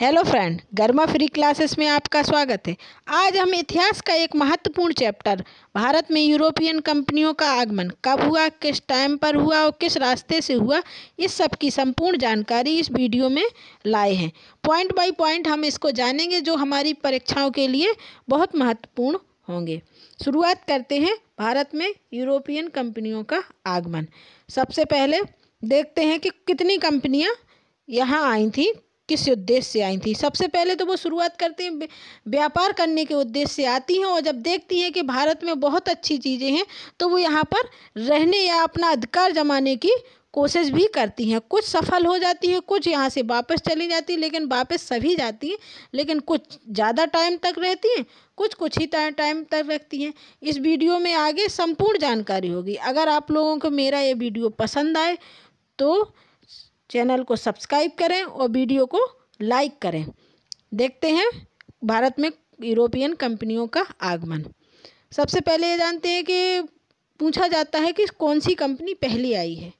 hello friend Garima free classes में आपका स्वागत है आज हम इतिहास का एक महत्वपूर्ण चैप्टर भारत में यूरोपियन कंपनियों का आगमन कब हुआ किस टाइम पर हुआ और किस रास्ते से हुआ इस सब की संपूर्ण जानकारी इस वीडियो में लाए हैं पॉइंट बाय पॉइंट हम इसको जानेंगे जो हमारी परीक्षाओं के लिए बहुत महत्वपूर्ण होंगे शुरुआत करते हैं भारत में यूरोपियन कंपनियों का आगमन सबसे पहले देखते हैं कि कितनी कंपनियाँ यहाँ आई थी किस उद्देश्य से आई थी सबसे पहले तो वो शुरुआत करते हैं व्यापार करने के उद्देश्य से आती हैं और जब देखती हैं कि भारत में बहुत अच्छी चीज़ें हैं तो वो यहाँ पर रहने या अपना अधिकार जमाने की कोशिश भी करती हैं कुछ सफल हो जाती हैं कुछ यहाँ से वापस चली जाती हैं लेकिन वापस सभी जाती हैं लेकिन कुछ ज़्यादा टाइम तक रहती हैं कुछ कुछ ही टाइम तक रखती हैं इस वीडियो में आगे संपूर्ण जानकारी होगी अगर आप लोगों को मेरा ये वीडियो पसंद आए तो चैनल को सब्सक्राइब करें और वीडियो को लाइक करें देखते हैं भारत में यूरोपियन कंपनियों का आगमन सबसे पहले ये जानते हैं कि पूछा जाता है कि कौन सी कंपनी पहली आई है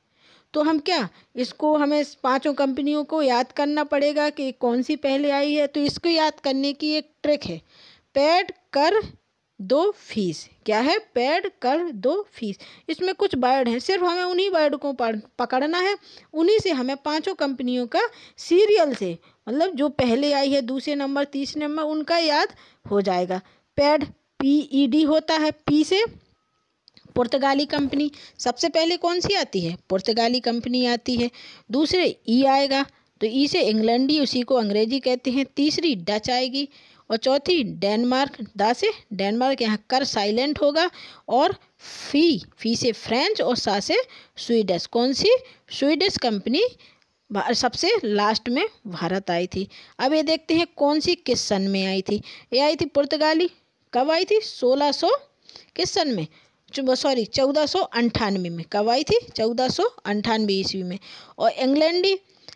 तो हम क्या इसको हमें पांचों कंपनियों को याद करना पड़ेगा कि कौन सी पहले आई है तो इसको याद करने की एक ट्रिक है पैड कर दो फीस क्या है पेड कर दो फीस इसमें कुछ वर्ड हैं सिर्फ हमें उन्हीं वर्ड को पकड़ना है उन्हीं से हमें पांचों कंपनियों का सीरियल से मतलब जो पहले आई है दूसरे नंबर तीसरे नंबर उनका याद हो जाएगा पेड पी ई डी होता है पी से पुर्तगाली कंपनी सबसे पहले कौन सी आती है पुर्तगाली कंपनी आती है दूसरे ई आएगा तो ई से इंग्लैंडी उसी को अंग्रेजी कहते हैं तीसरी डच आएगी और चौथी डेनमार्क दा से डेनमार्क यहाँ कर साइलेंट होगा और फी फी से फ्रेंच और सा से स्वीडश कौन सी स्वीडिश कंपनी सबसे लास्ट में भारत आई थी अब ये देखते हैं कौन सी किस सन में आई थी ये आई थी पुर्तगाली कब आई थी 1600 किस सन में सॉरी चौदह सौ अंठानवे में कब आई थी चौदह सौ अंठानवे ईस्वी में और इंग्लैंडी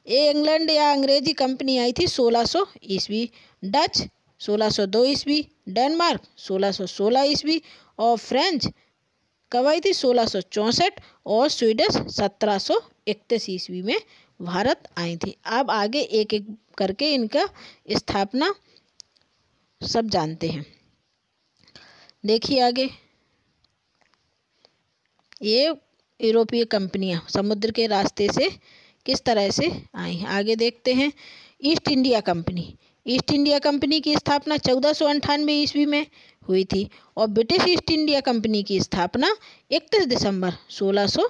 ये इंग्लैंड या अंग्रेजी कंपनी आई थी सोलह सौ ईस्वी डच 1602 ईस्वी डेनमार्क 1616 ईस्वी और फ्रेंच कवायती सोलह और स्वीडस सत्रह इकतीस ईस्वी में भारत आई थी अब आगे एक एक करके इनका स्थापना सब जानते हैं देखिए आगे ये यूरोपीय कंपनियां समुद्र के रास्ते से किस तरह से आई आगे देखते हैं East India Company East India Company की स्थापना चौदह सौ अंठानवे ईस्वी में हुई थी और ब्रिटिश ईस्ट इंडिया कंपनी की स्थापना इकतीस दिसंबर सोलह सौ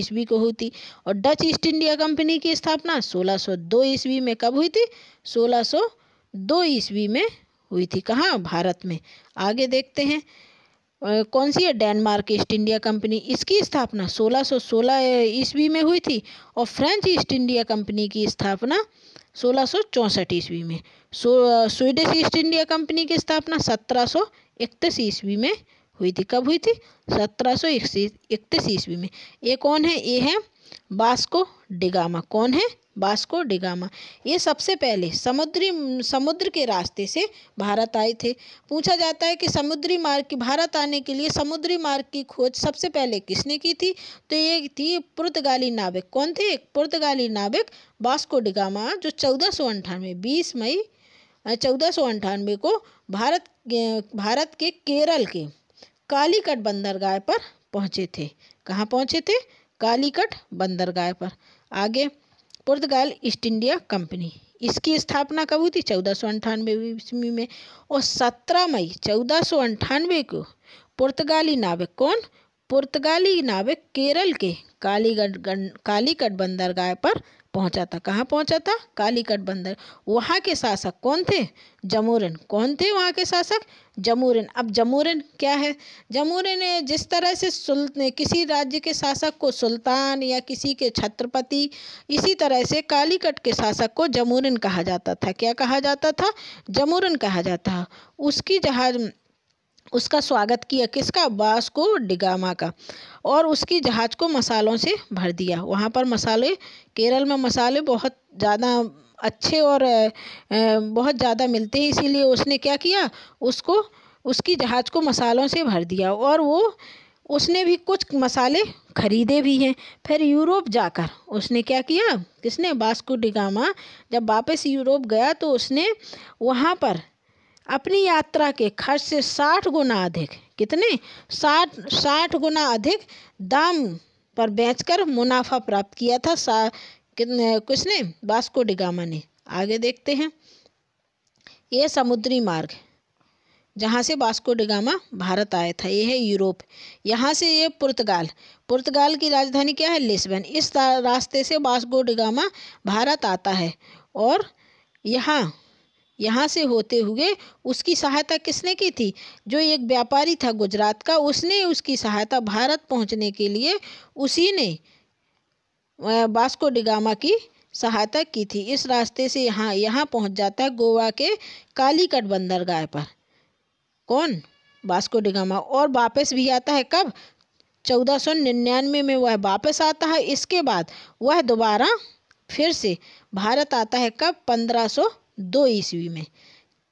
ईस्वी को हुई थी और डच ईस्ट इंडिया कंपनी की स्थापना 1602 ईस्वी में कब हुई थी 1602 ईस्वी में हुई थी कहाँ भारत में आगे देखते हैं कौन सी है डेनमार्क ईस्ट इंडिया कंपनी इसकी स्थापना 1616 ईस्वी में हुई थी और फ्रेंच ईस्ट इंडिया कंपनी की स्थापना सोलह ईस्वी में स्वीडिश ईस्ट इंडिया कंपनी की स्थापना सत्रह सौ इकतीस ईस्वी में हुई थी कब हुई थी सत्रह सौ इकतीस ईस्वी में ये कौन है ये है बास्को डिगामा कौन है बास्को डिगामा ये सबसे पहले समुद्री समुद्र के रास्ते से भारत आए थे पूछा जाता है कि समुद्री मार्ग की भारत आने के लिए समुद्री मार्ग की खोज सबसे पहले किसने की थी तो ये थी पुर्तगाली नाविक कौन थे पुर्तगाली नाविक बास्को डिगामा जो चौदह सौ अंठानवे बीस मई चौदह सौ को भारत भारत के केरल के कालीकट बंदरगाह पर पहुंचे थे कहाँ पहुंचे थे कालीकट बंदरगाह पर आगे पुर्तगाल ईस्ट इंडिया कंपनी इसकी स्थापना कब हुई थी चौदह सौ अंठानवे ईस्वी में और सत्रह मई चौदह सौ अंठानवे को पुर्तगाली नाविक कौन पुर्तगाली नाविक केरल के कालीगढ़ कालीकट बंदरगाह पर पहुंचा था कहाँ पहुंचा था कालीकट बंदर वहाँ के शासक कौन थे जमूरन कौन थे वहाँ के शासक जमूरन अब जमूरन क्या है जमूरन जिस तरह से सुल्त किसी राज्य के शासक को सुल्तान या किसी के छत्रपति इसी तरह से कालीकट के शासक को जमूरन कहा जाता था क्या कहा जाता था जमूरन कहा जाता उसकी जहाज उसका स्वागत किया किसका बास को डिगामा का और उसकी जहाज़ को मसालों से भर दिया वहाँ पर मसाले केरल में मसाले बहुत ज़्यादा अच्छे और बहुत ज़्यादा मिलते हैं इसीलिए उसने क्या किया उसको उसकी जहाज़ को मसालों से भर दिया और वो उसने भी कुछ मसाले खरीदे भी हैं फिर यूरोप जाकर उसने क्या किया किसने बास्को डिगामा जब वापस यूरोप गया तो उसने वहाँ पर अपनी यात्रा के खर्च से साठ गुना अधिक कितने साठ साठ गुना अधिक दाम पर बेचकर मुनाफा प्राप्त किया था सा कितने किसने डिगामा ने आगे देखते हैं ये समुद्री मार्ग जहाँ से बास्को डिगामा भारत आया था यह है यूरोप यहाँ से ये पुर्तगाल पुर्तगाल की राजधानी क्या है लिस्बन इस रास्ते से बास्को डिगामा भारत आता है और यहाँ यहाँ से होते हुए उसकी सहायता किसने की थी जो एक व्यापारी था गुजरात का उसने उसकी सहायता भारत पहुँचने के लिए उसी ने बास्को डिगामा की सहायता की थी इस रास्ते से यहाँ यहाँ पहुँच जाता है गोवा के कालीकट बंदरगाह पर कौन बास्को डिगामा और वापस भी आता है कब चौदह सौ निन्यानवे में वह वापस आता है इसके बाद वह दोबारा फिर से भारत आता है कब पंद्रह सौ दो ईस्वी में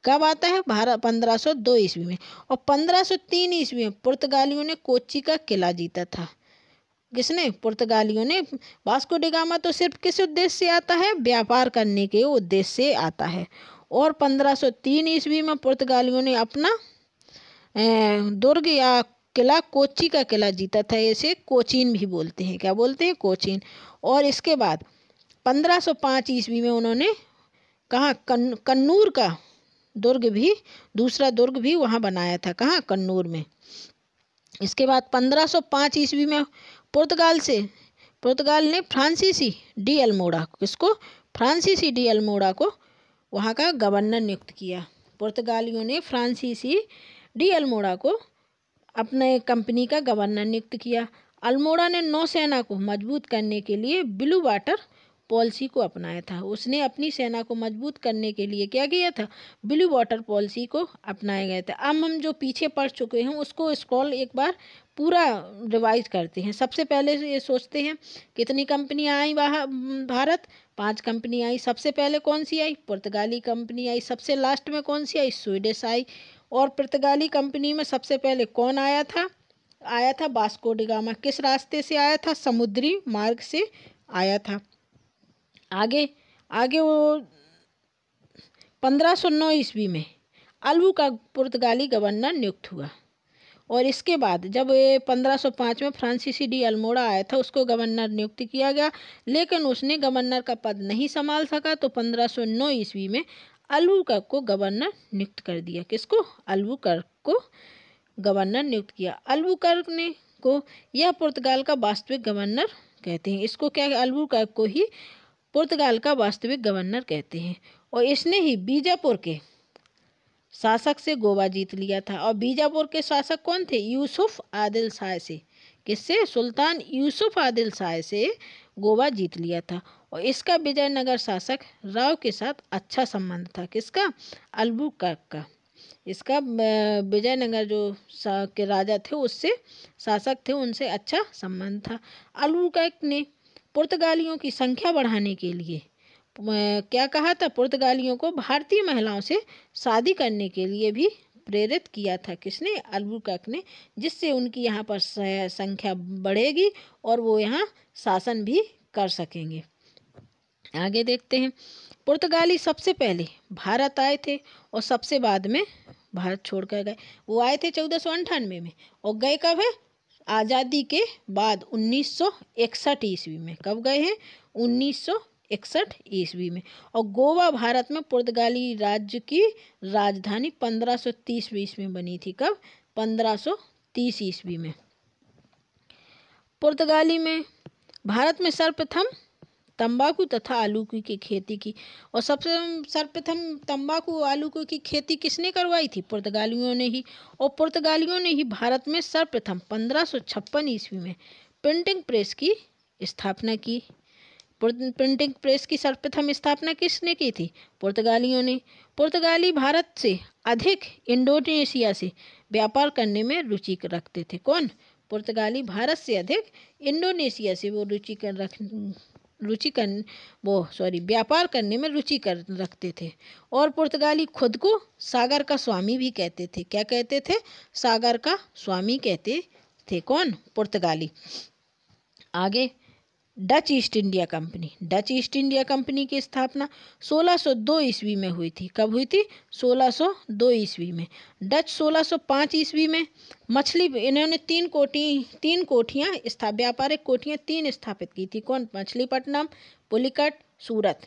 कब आता है भारत पंद्रह सौ दो ईस्वी में और पंद्रह सौ तीन ईस्वी में पुर्तगालियों ने कोची का किला जीता था किसने पुर्तगालियों ने वास्को डिगामा तो सिर्फ किस उद्देश्य से आता है व्यापार करने के उद्देश्य से आता है और 1503 ईस्वी में पुर्तगालियों ने अपना दुर्ग या किला कोची का किला जीता था इसे कोचीन भी बोलते हैं क्या बोलते हैं कोचीन और इसके बाद 1505 ईस्वी में उन्होंने कहाँ कन कन्नूर का दुर्ग भी दूसरा दुर्ग भी वहाँ बनाया था कहाँ कन्नूर में इसके बाद 1505 ईस्वी में पुर्तगाल से पुर्तगाल ने फ्रांसीसी डी अल्मोड़ा किसको फ्रांसीसी डी अल्मोड़ा को वहाँ का गवर्नर नियुक्त किया पुर्तगालियों ने फ्रांसीसी डी अल्मोड़ा को अपने कंपनी का गवर्नर नियुक्त किया अल्मोड़ा ने नौसेना को मजबूत करने के लिए ब्लू वाटर पॉलिसी को अपनाया था उसने अपनी सेना को मजबूत करने के लिए क्या किया था ब्लू वाटर पॉलिसी को अपनाया गया था अब हम जो पीछे पढ़ चुके हैं उसको स्क्रॉल एक बार पूरा रिवाइज करते हैं सबसे पहले ये सोचते हैं कितनी कंपनियाँ आई भारत पांच कंपनी आई सबसे पहले कौन सी आई पुर्तगाली कंपनी आई सबसे लास्ट में कौन सी आई स्वीडिश आई और पुर्तगाली कंपनी में सबसे पहले कौन आया था आया था बास्को डिगामा किस रास्ते से आया था समुद्री मार्ग से आया था आगे आगे वो पंद्रह सौ नौ ईस्वी में अलवू का पुर्तगाली गवर्नर नियुक्त हुआ और इसके बाद जब ये पाँच में फ्रांसीसी डी अल्मोड़ा आया था उसको गवर्नर नियुक्त किया गया लेकिन उसने गवर्नर का पद नहीं संभाल सका तो पंद्रह सौ नौ ईस्वी में अलबू कर को गवर्नर नियुक्त कर दिया किसको अलबू कर को गवर्नर नियुक्त किया अलबू कर ने को यह पुर्तगाल का वास्तविक गवर्नर कहते हैं इसको क्या अलबू कर को ही पुर्तगाल का वास्तविक गवर्नर कहते हैं और इसने ही बीजापुर के शासक से गोवा जीत लिया था और बीजापुर के शासक कौन थे यूसुफ आदिल शाह से किससे सुल्तान यूसुफ आदिल शाह से गोवा जीत लिया था और इसका विजयनगर शासक राव के साथ अच्छा संबंध था किसका अलबू का इसका विजयनगर जो के राजा थे उससे शासक थे उनसे अच्छा संबंध था अलबू ने पुर्तगालियों की संख्या बढ़ाने के लिए क्या कहा था पुर्तगालियों को भारतीय महिलाओं से शादी करने के लिए भी प्रेरित किया था किसने अलबुकक ने जिससे उनकी यहाँ पर संख्या बढ़ेगी और वो यहाँ शासन भी कर सकेंगे आगे देखते हैं पुर्तगाली सबसे पहले भारत आए थे और सबसे बाद में भारत छोड़कर गए वो आए थे चौदह सौ अंठानवे में और गए कब है आज़ादी के बाद 1961 ईस्वी में कब गए हैं 1961 ईस्वी में और गोवा भारत में पुर्तगाली राज्य की राजधानी 1530 ईस्वी में बनी थी कब 1530 ईस्वी में पुर्तगाली में भारत में सर्वप्रथम तंबाकू तथा आलू की खेती की और सबसे सर्वप्रथम तंबाकू आलू की खेती किसने करवाई थी पुर्तगालियों ने ही और पुर्तगालियों ने ही भारत में सर्वप्रथम पंद्रह सौ छप्पन ईस्वी में प्रिंटिंग प्रेस की स्थापना की प्रिंटिंग प्रेस की सर्वप्रथम स्थापना किसने की थी पुर्तगालियों ने पुर्तगाली भारत से अधिक इंडोनेशिया से व्यापार करने में रुचि रखते थे कौन पुर्तगाली भारत से अधिक इंडोनेशिया से वो रुचि कर रख रुचि कर वो सॉरी व्यापार करने में रुचि कर रखते थे और पुर्तगाली खुद को सागर का स्वामी भी कहते थे क्या कहते थे सागर का स्वामी कहते थे कौन पुर्तगाली आगे Dutch East India Company Dutch East India Company की स्थापना 1602 ईस्वी में हुई थी कब हुई थी 1602 ईस्वी में डच 1605 ईस्वी में मछली इन्होंने तीन कोटी तीन कोठियाँ स्था व्यापारिक कोठियाँ तीन स्थापित की थी कौन मछलीपट्टनम पुलिकट सूरत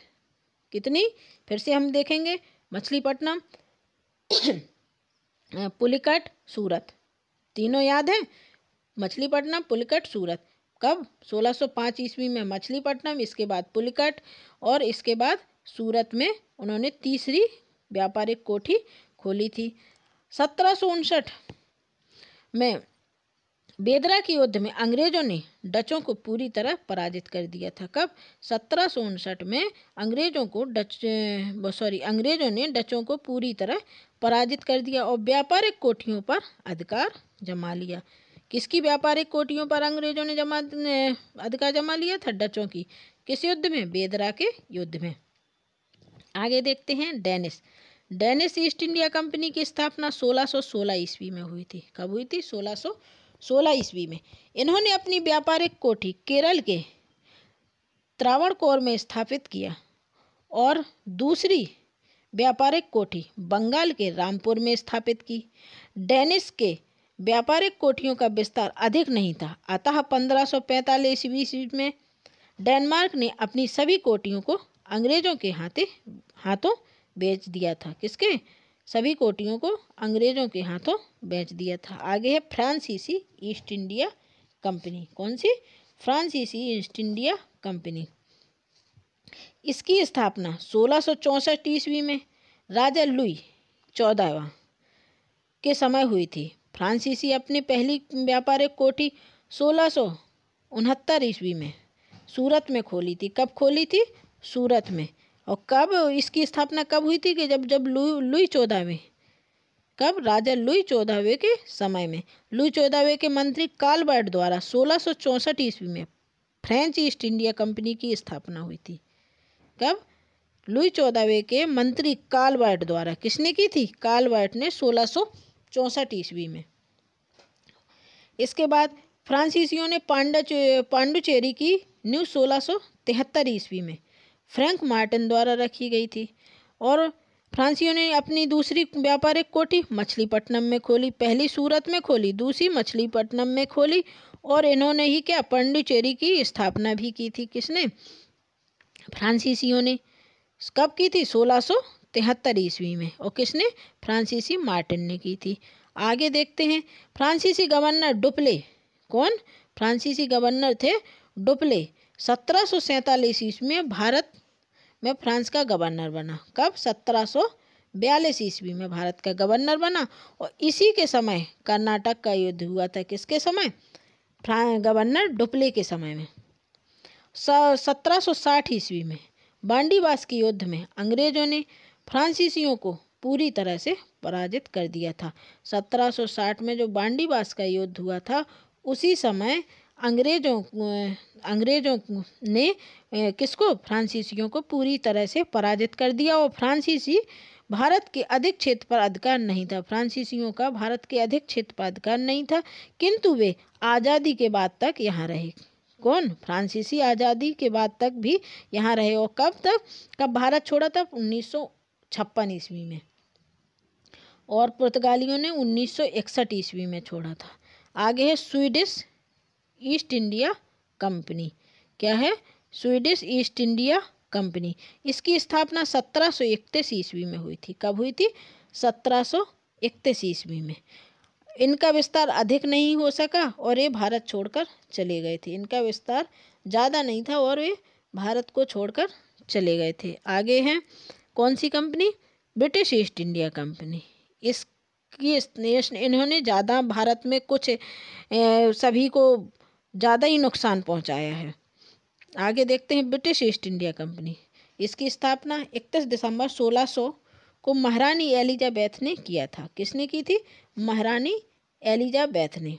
कितनी फिर से हम देखेंगे मछलीपट्टनम पुलिकट सूरत तीनों याद हैं मछलीपट्टनम पुलिकट सूरत कब 1605 ईस्वी में मछलीपट्टनम इसके बाद पुलिकट और इसके बाद सूरत में उन्होंने तीसरी व्यापारिक कोठी खोली थी सत्रह में बेदरा के युद्ध में अंग्रेजों ने डचों को पूरी तरह पराजित कर दिया था कब सत्रह में अंग्रेजों को डच सॉरी अंग्रेजों ने डचों को पूरी तरह पराजित कर दिया और व्यापारिक कोठियों पर अधिकार जमा लिया किसकी व्यापारिक कोटियों पर अंग्रेजों ने जमा अधिकार जमा लिया था डचों की किस युद्ध में बेदरा के युद्ध में आगे देखते हैं Danish Danish East India Company की स्थापना 1616 ईस्वी में हुई थी कब हुई थी 1616 ईस्वी में इन्होंने अपनी व्यापारिक कोठी केरल के त्रावणकोर में स्थापित किया और दूसरी व्यापारिक कोठी बंगाल के रामपुर में स्थापित की डेनिस के व्यापारिक कोठियों का विस्तार अधिक नहीं था अतः पंद्रह सौ पैंतालीस ईस्वी में डेनमार्क ने अपनी सभी कोटियों को अंग्रेजों के हाथे हाथों बेच दिया था किसके सभी कोटियों को अंग्रेजों के हाथों बेच दिया था आगे है फ्रांसीसी ईस्ट इंडिया कंपनी कौन सी फ्रांसीसी ईस्ट इंडिया कंपनी इसकी स्थापना सोलह सौ ईस्वी में राजा लुई चौदहवा के समय हुई थी फ्रांसीसी अपनी पहली व्यापारिक कोठी सोलह सौ उनहत्तर ईस्वी में सूरत में खोली थी कब खोली थी सूरत में और कब इसकी स्थापना कब हुई थी कि जब जब लुई लुई चौदहवें कब राजा लुई चौदहवें के समय में लुई चौदहवें के मंत्री कालबर्ट द्वारा सोलह सौ चौंसठ ईस्वी में फ्रेंच ईस्ट इंडिया कंपनी की स्थापना हुई थी कब लुई चौदहवें के मंत्री कालबर्ट द्वारा किसने की थी कालबर्ट ने सोलह सौ चौंसठ ईस्वी में इसके बाद फ्रांसीसियों ने पांडा पांडुचेरी की न्यू सोलह सौ तिहत्तर ईस्वी में फ्रैंक मार्टिन द्वारा रखी गई थी और फ्रांसियों ने अपनी दूसरी व्यापारिक कोठी मछलीपट्टनम में खोली पहली सूरत में खोली दूसरी मछलीपट्टनम में खोली और इन्होंने ही क्या पांडुचेरी की स्थापना भी की थी किसने फ्रांसीसियों ने कब की थी सोलह सौ तिहत्तर ईस्वी में और किसने फ्रांसीसी मार्टिन ने की थी आगे देखते हैं फ्रांसीसी गवर्नर डुपले कौन फ्रांसीसी गवर्नर थे डुपले सत्रह सौ सैंतालीस ईस्वी में भारत में फ्रांस का गवर्नर बना कब सत्रह सौ बयालीस ईस्वी में भारत का गवर्नर बना और इसी के समय कर्नाटक का युद्ध हुआ था किसके समय गवर्नर डुपले के समय में सत्रह सौ साठ ईस्वी में बांडीवास के युद्ध में अंग्रेजों ने फ्रांसीसियों को पूरी तरह से पराजित कर दिया था 1760 में जो बांडीवास का युद्ध हुआ था उसी समय अंग्रेजों अंग्रेजों ने किसको फ्रांसीसियों को पूरी तरह से पराजित कर दिया और फ्रांसीसी भारत के अधिक क्षेत्र पर अधिकार नहीं था फ्रांसीसियों का भारत के अधिक क्षेत्र पर अधिकार नहीं था किंतु वे आज़ादी के बाद तक यहाँ रहे कौन फ्रांसीसी आज़ादी के बाद तक भी यहाँ रहे और कब तक कब भारत छोड़ा था उन्नीस छप्पन ईस्वी में और पुर्तगालियों ने 1961 ईस्वी में छोड़ा था आगे है स्वीडिश ईस्ट इंडिया कंपनी क्या है स्वीडिश ईस्ट इंडिया कंपनी इसकी स्थापना सत्रह सौ इकतीस ईस्वी में हुई थी कब हुई थी सत्रह सौ इकतीस ईस्वी में इनका विस्तार अधिक नहीं हो सका और ये भारत छोड़कर चले गए थे इनका विस्तार ज़्यादा नहीं था और वे भारत को छोड़कर चले गए थे आगे हैं कौन सी company British East India Company इसकी इन्होंने ज़्यादा भारत में कुछ ए, सभी को ज़्यादा ही नुकसान पहुंचाया है आगे देखते हैं ब्रिटिश ईस्ट इंडिया कंपनी इसकी स्थापना 31 दिसंबर 1600 को महारानी एलिजाबैथ ने किया था किसने की थी महारानी एलिजाबैथ ने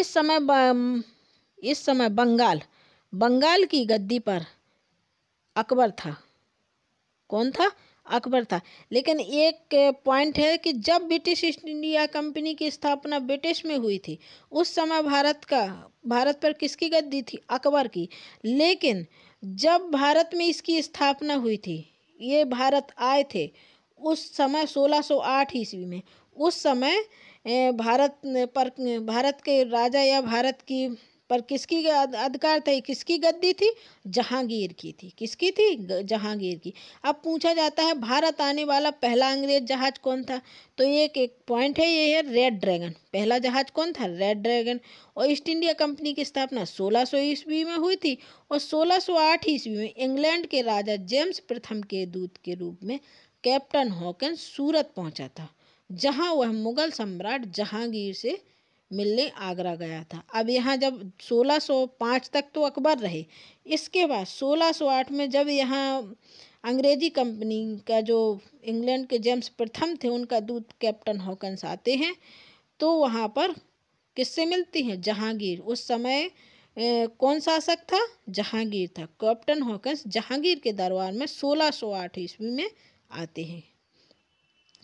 इस समय इस समय बंगाल बंगाल की गद्दी पर अकबर था कौन था अकबर था लेकिन एक पॉइंट है कि जब ब्रिटिश ईस्ट इंडिया कंपनी की स्थापना ब्रिटिश में हुई थी उस समय भारत का भारत पर किसकी गद्दी थी अकबर की लेकिन जब भारत में इसकी स्थापना हुई थी ये भारत आए थे उस समय 1608 ईस्वी में उस समय भारत पर भारत के राजा या भारत की पर किसकी अधिकार थे किसकी गद्दी थी जहांगीर की थी किसकी थी जहांगीर की अब पूछा जाता है भारत आने वाला पहला अंग्रेज जहाज कौन था तो एक एक पॉइंट है ये है रेड ड्रैगन पहला जहाज कौन था रेड ड्रैगन और ईस्ट इंडिया कंपनी की स्थापना 1600 सौ ईस्वी में हुई थी और 1608 सौ ईस्वी में इंग्लैंड के राजा जेम्स प्रथम के दूत के रूप में कैप्टन हॉकन सूरत पहुंचा था जहां वह मुगल सम्राट जहांगीर से मिलने आगरा गया था अब यहाँ जब 1605 तक तो अकबर रहे इसके बाद 1608 में जब यहाँ अंग्रेजी कंपनी का जो इंग्लैंड के जेम्स प्रथम थे उनका दूत कैप्टन हॉकन्स आते हैं तो वहाँ पर किससे मिलती हैं जहांगीर उस समय ए, कौन शासक था जहांगीर था कैप्टन हॉकन्स जहांगीर के दरबार में 1608 ईस्वी में आते हैं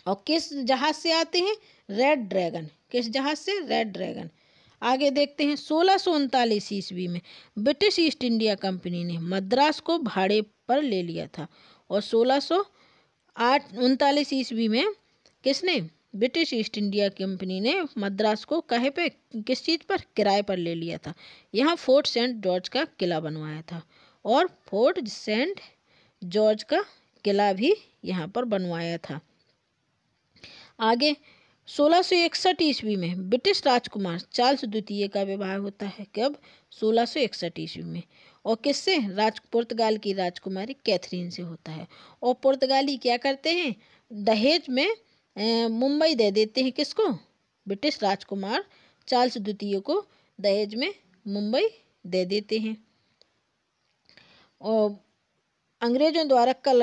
और किस जहाज से आते हैं रेड ड्रैगन किस जहाज से रेड ड्रैगन आगे देखते हैं सोलह सौ उनतालीस ईस्वी में ब्रिटिश ईस्ट इंडिया कंपनी ने मद्रास को भाड़े पर ले लिया था और सोलह सौ आठ उनतालीस ईस्वी में किसने ब्रिटिश ईस्ट इंडिया कंपनी ने मद्रास को कहे पे किस चीज़ पर किराए पर ले लिया था यहाँ फोर्ट सेंट जॉर्ज का किला बनवाया था और फोर्ट सेंट जॉर्ज का किला भी यहाँ पर बनवाया था आगे सोलह सौ इकसठ ईस्वी में ब्रिटिश राजकुमार चार्ल्स द्वितीय का विवाह होता है कब सोलह ईस्वी में और किससे राज पुर्तगाल की राजकुमारी कैथरीन से होता है और पुर्तगाली क्या करते हैं दहेज में मुंबई दे देते हैं किसको ब्रिटिश राजकुमार चार्ल्स द्वितीय को दहेज में मुंबई दे देते हैं और अंग्रेजों द्वारा कल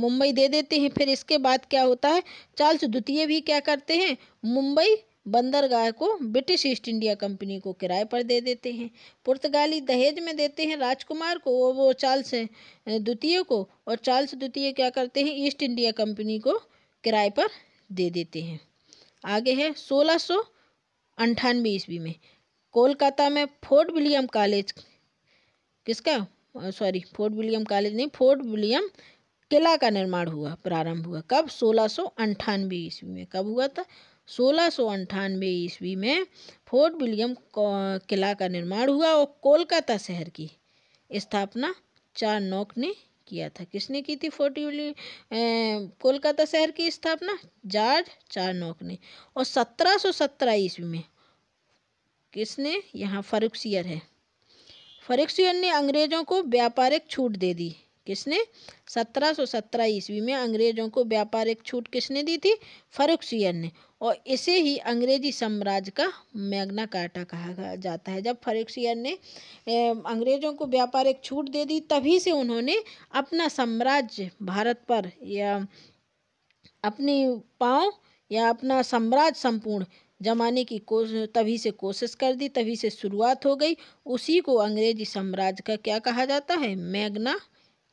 मुंबई दे देते हैं फिर इसके बाद क्या होता है चार्ल्स द्वितीय भी क्या करते हैं मुंबई बंदरगाह को ब्रिटिश ईस्ट इंडिया कंपनी को किराए पर दे देते हैं पुर्तगाली दहेज में देते हैं राजकुमार को वो वो चार्ल्स द्वितीय को और चार्ल्स द्वितीय क्या करते हैं ईस्ट इंडिया कंपनी को किराए पर दे देते हैं आगे है सोलह सौ अंठानवे ईस्वी में कोलकाता में फोर्ट विलियम कॉलेज किसका सॉरी फोर्ट विलियम कॉलेज नहीं फोर्ट विलियम किला का निर्माण हुआ प्रारंभ हुआ कब सोलह सौ अंठानवे ईस्वी में कब हुआ था सोलह सौ ईस्वी में फोर्ट विलियम किला का निर्माण हुआ और कोलकाता शहर की स्थापना चार नौक ने किया था किसने की थी फोर्ट विलियम कोलकाता शहर की स्थापना जार्ज चार नौक ने और सत्रह सौ सत्रह ईस्वी में किसने यहाँ फरुखसियर है फरेक्सियन ने अंग्रेज़ों को व्यापारिक छूट दे दी किसने 1717 ईस्वी में अंग्रेज़ों को व्यापारिक छूट किसने दी थी फरुखसियन ने और इसे ही अंग्रेजी साम्राज्य का मैग्ना कार्टा कहा जाता है जब फरुखसियन ने अंग्रेज़ों को व्यापारिक छूट दे दी तभी से उन्होंने अपना साम्राज्य भारत पर या अपनी पाँव या अपना साम्राज्य संपूर्ण जमाने की को तभी से कोशिश कर दी तभी से शुरुआत हो गई उसी को अंग्रेजी साम्राज्य का क्या कहा जाता है मैग्ना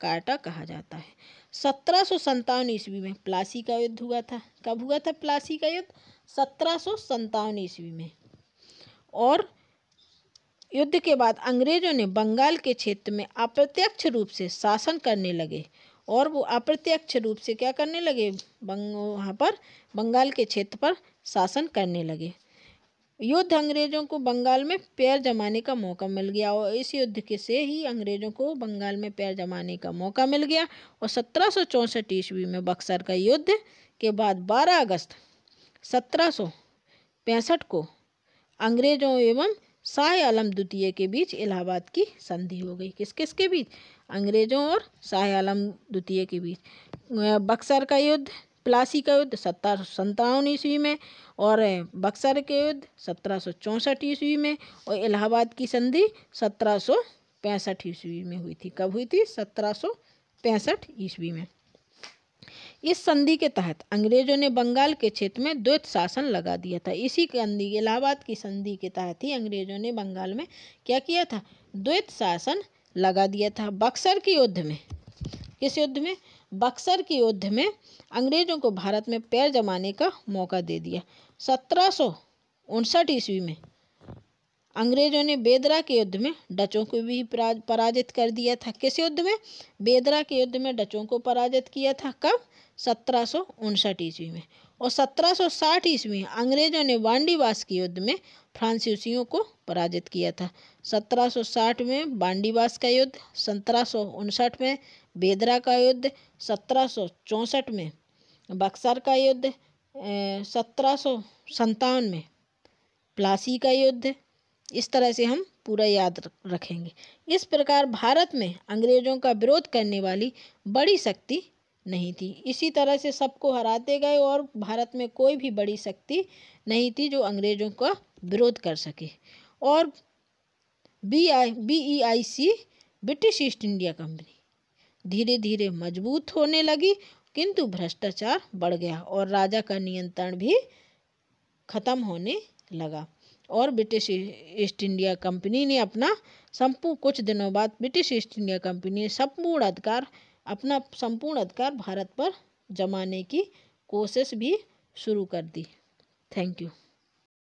कार्टा कहा जाता है सत्रह सौ संतावन ईस्वी में प्लासी का युद्ध हुआ था कब हुआ था प्लासी का युद्ध सत्रह सौ संतावन ईस्वी में और युद्ध के बाद अंग्रेजों ने बंगाल के क्षेत्र में अप्रत्यक्ष रूप से शासन करने लगे और वो अप्रत्यक्ष रूप से क्या करने लगे बंग वहाँ पर बंगाल के क्षेत्र पर शासन करने लगे युद्ध अंग्रेजों को बंगाल में पैर जमाने का मौका मिल गया और इस युद्ध के से ही अंग्रेजों को बंगाल में पैर जमाने का मौका मिल गया और सत्रह सौ चौंसठ ईस्वी में बक्सर का युद्ध के बाद बारह अगस्त सत्रह सौ पैंसठ को अंग्रेजों एवं शाह आलम द्वितीय के बीच इलाहाबाद की संधि हो गई किस किसके बीच अंग्रेज़ों और शाह आलम द्वितीय के बीच बक्सर का युद्ध प्लासी का युद्ध सत्रह सौ ईस्वी में और बक्सर के युद्ध सत्रह सौ चौंसठ ईस्वी में और इलाहाबाद की संधि सत्रह सौ पैंसठ ईस्वी में हुई थी कब हुई थी सत्रह सौ पैंसठ ईस्वी में इस संधि के तहत अंग्रेजों ने बंगाल के क्षेत्र में द्वैत शासन लगा दिया था इसी संधि इलाहाबाद की संधि के तहत ही अंग्रेजों ने बंगाल में क्या किया था द्वैत शासन लगा दिया था बक्सर के युद्ध में किस युद्ध में बक्सर के युद्ध में अंग्रेज़ों को भारत में पैर जमाने का मौका दे दिया सत्रह ईस्वी में अंग्रेजों ने बेदरा के युद्ध में डचों को भी पराजित कर दिया था किस युद्ध में बेदरा के युद्ध में डचों को पराजित किया था कब सत्रह ईस्वी में और 1760 ईस्वी में अंग्रेजों ने वांडीवास के युद्ध में फ्रांसीसियों को पराजित किया था 1760 में बांडीवास का युद्ध सत्रह में बेदरा का युद्ध सत्रह में बक्सर का युद्ध सत्रह में प्लासी का युद्ध इस तरह से हम पूरा याद रखेंगे इस प्रकार भारत में अंग्रेजों का विरोध करने वाली बड़ी शक्ति नहीं थी इसी तरह से सबको हराते गए और भारत में कोई भी बड़ी शक्ति नहीं थी जो अंग्रेजों का विरोध कर सके और B I B E I C British East India company धीरे धीरे मजबूत होने लगी किंतु भ्रष्टाचार बढ़ गया और राजा का नियंत्रण भी खत्म होने लगा और ब्रिटिश ईस्ट इंडिया कंपनी ने अपना संपूर्ण कुछ दिनों बाद ब्रिटिश ईस्ट इंडिया कंपनी ने संपूर्ण अधिकार अपना संपूर्ण अधिकार भारत पर जमाने की कोशिश भी शुरू कर दी थैंक यू